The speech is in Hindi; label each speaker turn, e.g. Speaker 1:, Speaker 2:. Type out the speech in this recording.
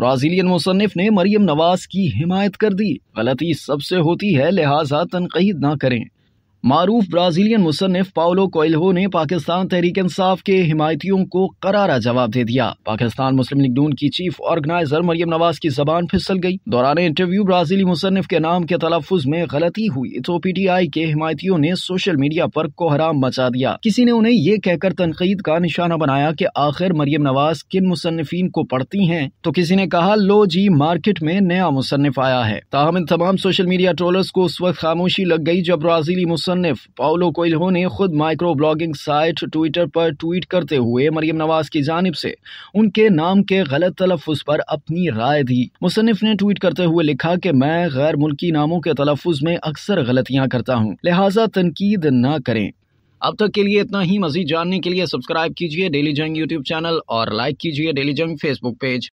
Speaker 1: ब्राजीलियन मुसनफ ने मरियम नवाज की हिमायत कर दी गलती सबसे होती है लिहाजा तनकीद ना करें मारूफ ब्राजीलियन मुसनफ पाओलो कोइल्हो ने पाकिस्तान तहरीक इंसाफ के हिमायतियों को करारा जवाब दे दिया पाकिस्तान मुस्लिम लीग नून की चीफ ऑर्गेनाइजर मरियम नवाज की जबान फिसल गई दौरान इंटरव्यू ब्राजीली मुसनफ के नाम के तलफुज में गलती हुई तो पी टी आई के हिमायतियों ने सोशल मीडिया पर कोहराम मचा दिया किसी ने उन्हें ये कहकर तनकीद का निशाना बनाया की आखिर मरियम नवाज किन मुसनफिन को पढ़ती है तो किसी ने कहा लो जी मार्केट में नया मुसनफ आया है ताहम इन तमाम सोशल मीडिया ट्रोलर्स को उस वक्त खामोशी लग गई जब ब्राजीली मुसनफ मुसनफ़ पाउलो कोइल्हो ने खुद माइक्रो ब्लॉगिंग साइट ट्विटर पर ट्वीट करते हुए मरियम नवाज की जानब से उनके नाम के गलत तलफ़ पर अपनी राय दी मुसनफ़ ने ट्वीट करते हुए लिखा कि मैं गैर मुल्की नामों के तलफ़ में अक्सर गलतियाँ करता हूँ लिहाजा तनकीद न करें
Speaker 2: अब तक के लिए इतना ही मजीद जानने के लिए सब्सक्राइब कीजिए डेली जंग यूट्यूब चैनल और लाइक कीजिए डेली जंग फेसबुक पेज